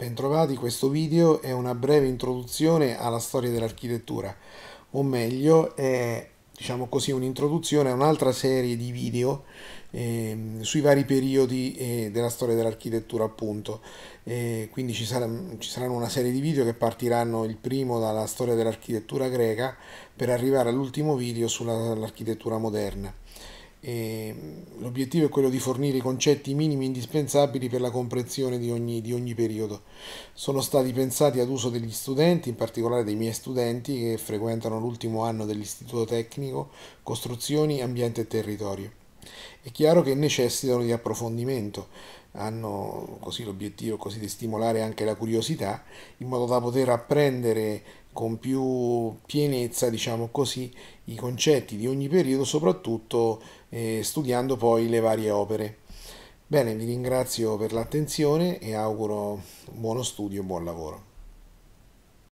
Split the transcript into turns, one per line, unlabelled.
Bentrovati, questo video è una breve introduzione alla storia dell'architettura, o meglio è diciamo così un'introduzione a un'altra serie di video eh, sui vari periodi eh, della storia dell'architettura appunto. Eh, quindi ci, sarà, ci saranno una serie di video che partiranno il primo dalla storia dell'architettura greca per arrivare all'ultimo video sull'architettura moderna. Mm, l'obiettivo è quello di fornire i concetti minimi indispensabili per la comprensione di ogni, di ogni, periodo. Sono stati pensati ad uso degli studenti, in particolare dei miei studenti che frequentano l'ultimo anno dell'Istituto Tecnico Costruzioni, Ambiente e Territorio. È chiaro che necessitano di approfondimento, hanno così l'obiettivo così di stimolare anche la curiosità in modo da poter apprendere con più pienezza, diciamo così, i concetti di ogni periodo, soprattutto eh, studiando poi le varie opere. Bene, vi ringrazio per l'attenzione e auguro buono studio e buon lavoro.